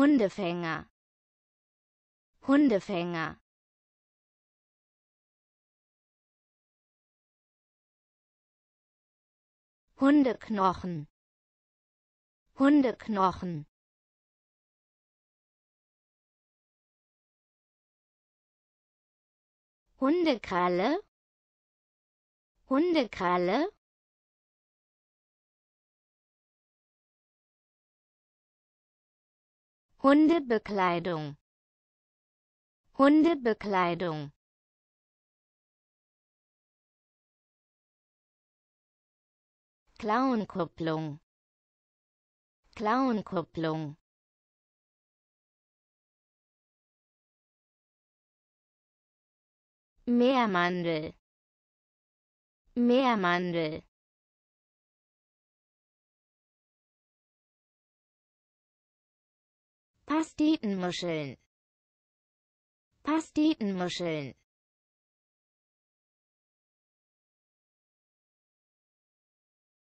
Hundefänger Hundefänger Hundeknochen Hundeknochen Hundekralle Hundekralle Hundebekleidung Hundebekleidung Klauenkupplung Klauenkupplung Meermandel Meermandel Pastetenmuscheln Pastetenmuscheln